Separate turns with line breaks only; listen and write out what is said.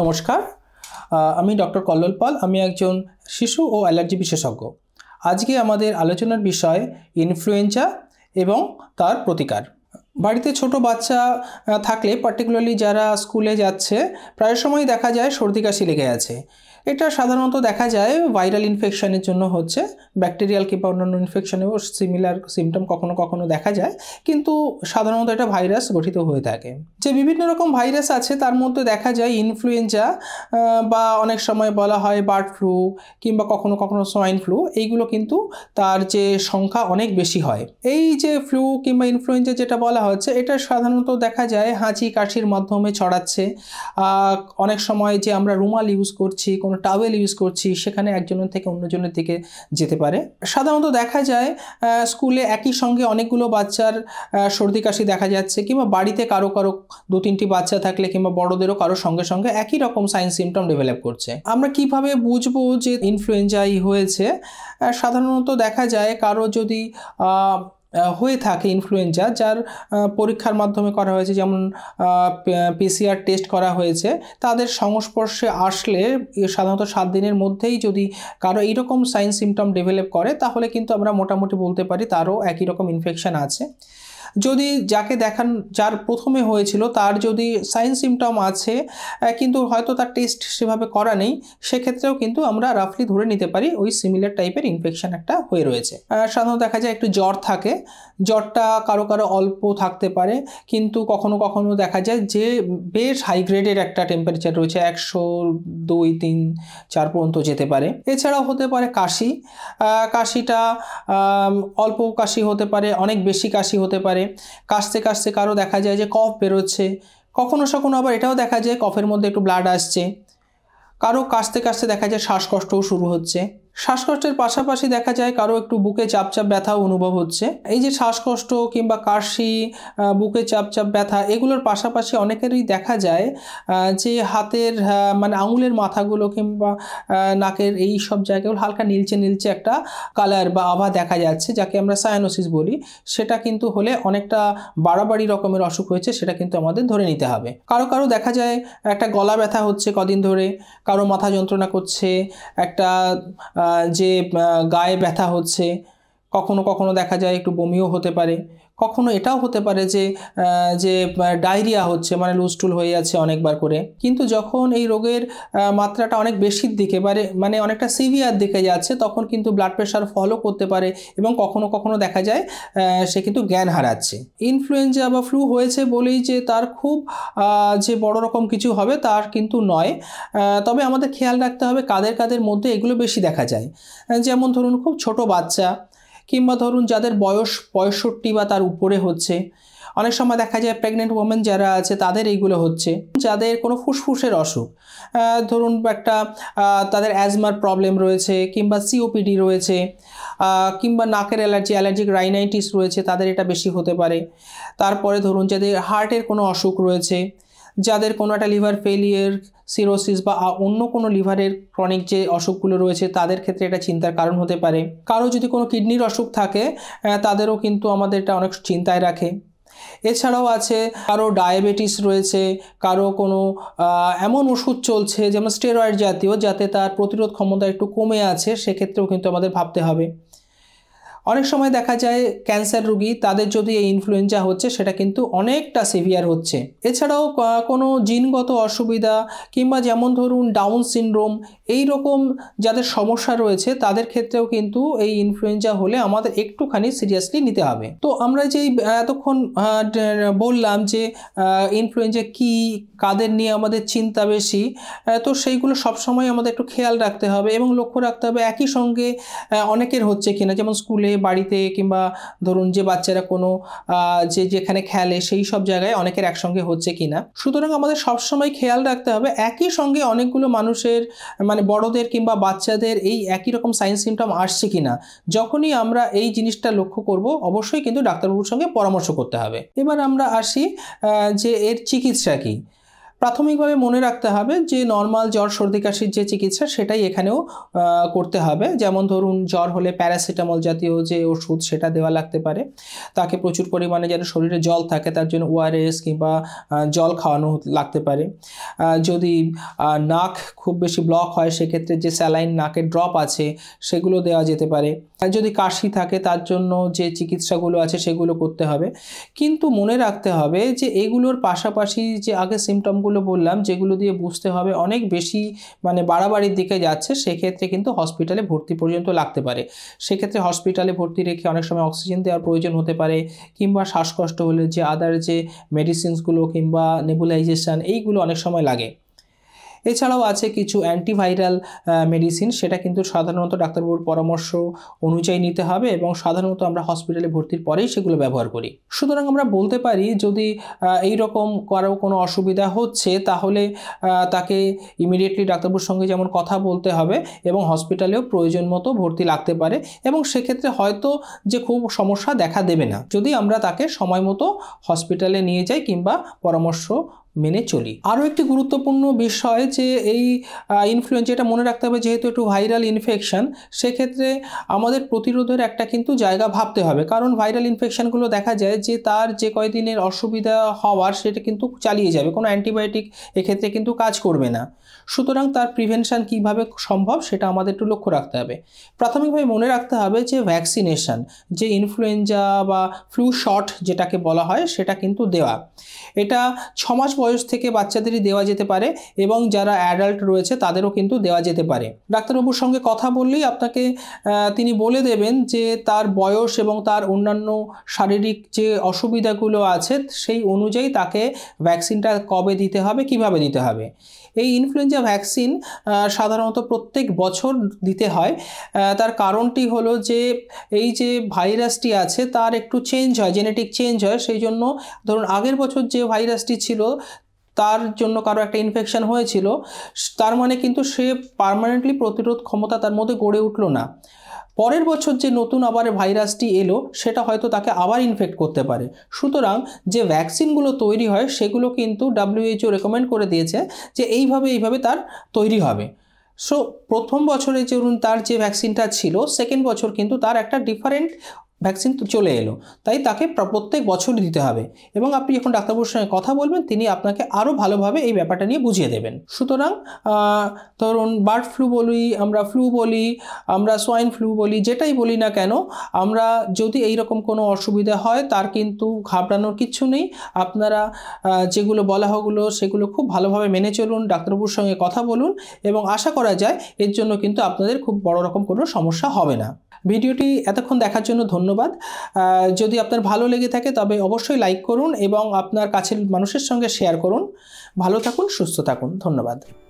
নমস্কার আমি ডক্টর কল্লোল পাল আমি একজন শিশু ও অ্যালার্জি বিশেষজ্ঞ আজকে আমাদের আলোচনার বিষয় ইনফ্লুয়েঞ্জা এবং তার প্রতিকার বাড়িতে ছোট বাচ্চা থাকলে পার্টিকুলারলি যারা স্কুলে যাচ্ছে প্রায় সময় দেখা যায় সর্দি কাশি লেগে আছে এটা সাধারণত দেখা যায় ভাইরাল ইনফেকশনের জন্য হচ্ছে ব্যাকটেরিয়াল কিংবা অন্যান্য ইনফেকশনেও সিমিলার সিমটম কখনো কখনো দেখা যায় কিন্তু সাধারণত এটা ভাইরাস গঠিত হয়ে থাকে যে বিভিন্ন রকম ভাইরাস আছে তার মধ্যে দেখা যায় ইনফ্লুয়েঞ্জা বা অনেক সময় বলা হয় বার্ড ফ্লু কিংবা কখনো কখনো সোয়াইন ফ্লু এইগুলো কিন্তু তার যে সংখ্যা অনেক বেশি হয় এই যে ফ্লু কিংবা ইনফ্লুয়েঞ্জা যেটা বলা হচ্ছে এটা সাধারণত দেখা যায় হাঁচি কাশির মাধ্যমে ছড়াচ্ছে অনেক সময় যে আমরা রুমাল ইউজ করছি কোনো কোনো টাওয়েল ইউজ করছি সেখানে একজনের থেকে অন্যজনের দিকে যেতে পারে সাধারণত দেখা যায় স্কুলে একই সঙ্গে অনেকগুলো বাচ্চার সর্দি কাশি দেখা যাচ্ছে কিংবা বাড়িতে কারো কারো দু তিনটি বাচ্চা থাকলে কিংবা বড়দেরও কারো সঙ্গে সঙ্গে একই রকম সাইন সিমটম ডেভেলপ করছে আমরা কিভাবে বুঝবো যে ইনফ্লুয়েঞ্জাই হয়েছে সাধারণত দেখা যায় কারো যদি হয়ে থাকে ইনফ্লুয়েঞ্জা যার পরীক্ষার মাধ্যমে করা হয়েছে যেমন পিসিআর টেস্ট করা হয়েছে তাদের সংস্পর্শে আসলে সাধারণত সাত দিনের মধ্যেই যদি কারো এইরকম সাইন সিমটম ডেভেলপ করে তাহলে কিন্তু আমরা মোটামুটি বলতে পারি তারও একই রকম ইনফেকশান আছে যদি যাকে দেখান যার প্রথমে হয়েছিল তার যদি সাইন সিমটম আছে কিন্তু হয়তো তার টেস্ট সেভাবে করা নেই সেক্ষেত্রেও কিন্তু আমরা রাফলি ধরে নিতে পারি ওই সিমিলার টাইপের ইনফেকশান একটা হয়ে রয়েছে সাধারণত দেখা যায় একটু জ্বর থাকে জ্বরটা কারো কারো অল্প থাকতে পারে কিন্তু কখনো কখনো দেখা যায় যে বেশ হাইগ্রেডের একটা টেম্পারেচার রয়েছে একশো দুই তিন চার পর্যন্ত যেতে পারে এছাড়াও হতে পারে কাশি কাশিটা অল্প কাশি হতে পারে অনেক বেশি কাশি হতে পারে কাশতে কাশতে কারো দেখা যায় যে কফ বেরোচ্ছে কখনো সখনো আবার এটাও দেখা যায় কফের মধ্যে একটু ব্লাড আসছে কারো কাশতে কাশতে দেখা যায় শ্বাসকষ্টও শুরু হচ্ছে শ্বাসকষ্টের পাশাপাশি দেখা যায় কারো একটু বুকে চাপচাপ ব্যথা অনুভব হচ্ছে এই যে শ্বাসকষ্ট কিংবা কাশি বুকে চাপচাপ ব্যথা এগুলোর পাশাপাশি অনেকেরই দেখা যায় যে হাতের মানে আঙুলের মাথাগুলো কিংবা নাকের এই সব জায়গাগুলো হালকা নীলচে নীলচে একটা কালার বা আভা দেখা যাচ্ছে যাকে আমরা সায়ানোসিস বলি সেটা কিন্তু হলে অনেকটা বাড়াবাড়ি রকমের অসুখ হয়েছে সেটা কিন্তু আমাদের ধরে নিতে হবে কারো কারো দেখা যায় একটা গলা ব্যথা হচ্ছে কদিন ধরে কারো মাথা যন্ত্রণা করছে একটা যে গায়ে ব্যথা হচ্ছে কখনো কখনো দেখা যায় একটু বমিও হতে পারে কখনো এটাও হতে পারে যে যে ডায়রিয়া হচ্ছে মানে লুজটুল হয়ে যাচ্ছে অনেকবার করে কিন্তু যখন এই রোগের মাত্রাটা অনেক বেশির দিকে বারে মানে অনেকটা সিভিয়ার দিকে যাচ্ছে তখন কিন্তু ব্লাড প্রেশার ফলো করতে পারে এবং কখনো কখনো দেখা যায় সে কিন্তু জ্ঞান হারাচ্ছে ইনফ্লুয়েঞ্জা বা ফ্লু হয়েছে বলেই যে তার খুব যে বড় রকম কিছু হবে তার কিন্তু নয় তবে আমাদের খেয়াল রাখতে হবে কাদের কাদের মধ্যে এগুলো বেশি দেখা যায় যেমন ধরুন খুব ছোট বাচ্চা কিংবা ধরুন যাদের বয়স পঁয়ষট্টি বা তার উপরে হচ্ছে অনেক সময় দেখা যায় প্রেগনেন্ট ওমেন যারা আছে তাদের এইগুলো হচ্ছে যাদের কোনো ফুসফুসের অসুখ ধরুন একটা তাদের অ্যাজমার প্রবলেম রয়েছে কিংবা সিওপিডি রয়েছে কিংবা নাকের অ্যালার্জি অ্যালার্জিক রাইনাইটিস রয়েছে তাদের এটা বেশি হতে পারে তারপরে ধরুন যাদের হার্টের কোনো অসুখ রয়েছে যাদের কোনো একটা লিভার ফেলিয়ার সিরোসিস বা অন্য কোনো লিভারের ক্রনিক যে অসুখগুলো রয়েছে তাদের ক্ষেত্রে এটা চিন্তার কারণ হতে পারে কারো যদি কোনো কিডনির অসুখ থাকে তাদেরও কিন্তু আমাদের এটা অনেক চিন্তায় রাখে এছাড়াও আছে কারো ডায়াবেটিস রয়েছে কারো কোনো এমন ওষুধ চলছে যেমন স্টেরয়েড জাতীয় যাতে তার প্রতিরোধ ক্ষমতা একটু কমে আছে সেক্ষেত্রেও কিন্তু আমাদের ভাবতে হবে অনেক সময় দেখা যায় ক্যান্সার রুগী তাদের যদি এই ইনফ্লুয়েঞ্জা হচ্ছে সেটা কিন্তু অনেকটা সিভিয়ার হচ্ছে এছাড়াও কোনো জিনগত অসুবিধা কিংবা যেমন ধরুন ডাউন সিনড্রোম এই রকম যাদের সমস্যা রয়েছে তাদের ক্ষেত্রেও কিন্তু এই ইনফ্লুয়েঞ্জা হলে আমাদের একটুখানি সিরিয়াসলি নিতে হবে তো আমরা যেই এতক্ষণ বললাম যে ইনফ্লুয়েঞ্জা কি কাদের নিয়ে আমাদের চিন্তা বেশি তো সেইগুলো সবসময় আমাদের একটু খেয়াল রাখতে হবে এবং লক্ষ্য রাখতে হবে একই সঙ্গে অনেকের হচ্ছে কিনা যেমন স্কুলে বাড়িতে কিংবা ধরুন যে বাচ্চারা কোনো যে যেখানে খেলে সেই সব জায়গায় অনেকের একসঙ্গে হচ্ছে কি না সুতরাং আমাদের সবসময় খেয়াল রাখতে হবে একই সঙ্গে অনেকগুলো মানুষের মানে বড়দের কিংবা বাচ্চাদের এই একই রকম সাইন সিমটম আসছে কি না যখনই আমরা এই জিনিসটা লক্ষ্য করব অবশ্যই কিন্তু ডাক্তারবাবুর সঙ্গে পরামর্শ করতে হবে এবার আমরা আসি যে এর চিকিৎসা কী প্রাথমিকভাবে মনে রাখতে হবে যে নর্মাল জ্বর সর্দি কাশির যে চিকিৎসা সেটাই এখানেও করতে হবে যেমন ধরুন জ্বর হলে প্যারাসিটামল জাতীয় যে ওষুধ সেটা দেওয়া লাগতে পারে তাকে প্রচুর পরিমাণে যেন শরীরে জল থাকে তার জন্য ওআরএস কিংবা জল খাওয়ানো লাগতে পারে যদি নাক খুব বেশি ব্লক হয় সেক্ষেত্রে যে স্যালাইন নাকের ড্রপ আছে সেগুলো দেওয়া যেতে পারে যদি কাশি থাকে তার জন্য যে চিকিৎসাগুলো আছে সেগুলো করতে হবে কিন্তু মনে রাখতে হবে যে এগুলোর পাশাপাশি যে আগে সিমটমগুলো বললাম যেগুলো দিয়ে বুঝতে হবে অনেক বেশি মানে বাড়াবাড়ির দিকে যাচ্ছে সেক্ষেত্রে কিন্তু হসপিটালে ভর্তি পর্যন্ত লাগতে পারে সেক্ষেত্রে হসপিটালে ভর্তি রেখে অনেক সময় অক্সিজেন দেওয়ার প্রয়োজন হতে পারে কিংবা শ্বাসকষ্ট হলে যে আদার যে মেডিসিনসগুলো কিংবা নেবুলাইজেশান এইগুলো অনেক সময় লাগে এছাড়াও আছে কিছু অ্যান্টিভাইরাল মেডিসিন সেটা কিন্তু সাধারণত ডাক্তারবাবুর পরামর্শ অনুযায়ী নিতে হবে এবং সাধারণত আমরা হসপিটালে ভর্তির পরেই সেগুলো ব্যবহার করি সুতরাং আমরা বলতে পারি যদি এই রকম কারো কোনো অসুবিধা হচ্ছে তাহলে তাকে ইমিডিয়েটলি ডাক্তারবাবুর সঙ্গে যেমন কথা বলতে হবে এবং হসপিটালেও প্রয়োজন মতো ভর্তি লাগতে পারে এবং সেক্ষেত্রে হয়তো যে খুব সমস্যা দেখা দেবে না যদি আমরা তাকে সময় মতো হসপিটালে নিয়ে যাই কিংবা পরামর্শ মেনে চলি আরও একটি গুরুত্বপূর্ণ বিষয় যে এই ইনফ্লুয়েঞ্জা এটা মনে রাখতে হবে যেহেতু একটু ভাইরাল ইনফেকশান সেক্ষেত্রে আমাদের প্রতিরোধের একটা কিন্তু জায়গা ভাবতে হবে কারণ ভাইরাল ইনফেকশানগুলো দেখা যায় যে তার যে কয়দিনের অসুবিধা হওয়ার সেটা কিন্তু চালিয়ে যাবে কোনো অ্যান্টিবায়োটিক এক্ষেত্রে কিন্তু কাজ করবে না সুতরাং তার প্রিভেনশান কিভাবে সম্ভব সেটা আমাদের একটু লক্ষ্য রাখতে হবে প্রাথমিকভাবে মনে রাখতে হবে যে ভ্যাকসিনেশান যে ইনফ্লুয়েঞ্জা বা ফ্লু শট যেটাকে বলা হয় সেটা কিন্তু দেওয়া এটা ছমাস বয়স থেকে বাচ্চাদেরই দেওয়া যেতে পারে এবং যারা অ্যাডাল্ট রয়েছে তাদেরও কিন্তু দেওয়া যেতে পারে ডাক্তারবাবুর সঙ্গে কথা বললেই আপনাকে তিনি বলে দেবেন যে তার বয়স এবং তার অন্যান্য শারীরিক যে অসুবিধাগুলো আছে সেই অনুযায়ী তাকে ভ্যাকসিনটা কবে দিতে হবে কিভাবে দিতে হবে এই ইনফ্লুয়েঞ্জা ভ্যাকসিন সাধারণত প্রত্যেক বছর দিতে হয় তার কারণটি হলো যে এই যে ভাইরাসটি আছে তার একটু চেঞ্জ হয় জেনেটিক চেঞ্জ হয় সেই জন্য ধরুন আগের বছর যে ভাইরাসটি ছিল তার জন্য কারো একটা ইনফেকশন হয়েছিল তার মানে কিন্তু সে পারমানেন্টলি প্রতিরোধ ক্ষমতা তার মধ্যে গড়ে উঠলো না পরের বছর যে নতুন আবার ভাইরাসটি এলো সেটা হয়তো তাকে আবার ইনফেক্ট করতে পারে সুতরাং যে ভ্যাকসিনগুলো তৈরি হয় সেগুলো কিন্তু ডাব্লিউএইচও রেকমেন্ড করে দিয়েছে যে এইভাবে এইভাবে তার তৈরি হবে সো প্রথম বছরে ধরুন তার যে ভ্যাকসিনটা ছিল সেকেন্ড বছর কিন্তু তার একটা ডিফারেন্ট ভ্যাকসিন তো চলে এলো তাই তাকে প্রত্যেক বছরই দিতে হবে এবং আপনি যখন ডাক্তারবাবুর সঙ্গে কথা বলবেন তিনি আপনাকে আরও ভালোভাবে এই ব্যাপারটা নিয়ে বুঝিয়ে দেবেন সুতরাং ধরুন বার্ড ফ্লু বলি আমরা ফ্লু বলি আমরা সোয়াইন ফ্লু বলি যেটাই বলি না কেন আমরা যদি এই রকম কোনো অসুবিধা হয় তার কিন্তু ঘাবড়ানোর কিচ্ছু নেই আপনারা যেগুলো বলা হগুলো সেগুলো খুব ভালোভাবে মেনে চলুন ডাক্তারবাবুর সঙ্গে কথা বলুন এবং আশা করা যায় এর জন্য কিন্তু আপনাদের খুব বড় রকম কোনো সমস্যা হবে না ভিডিওটি এতক্ষণ দেখার জন্য ধন্যবাদ ধন্যবাদ যদি আপনার ভালো লেগে থাকে তবে অবশ্যই লাইক করুন এবং আপনার কাছের মানুষের সঙ্গে শেয়ার করুন ভালো থাকুন সুস্থ থাকুন ধন্যবাদ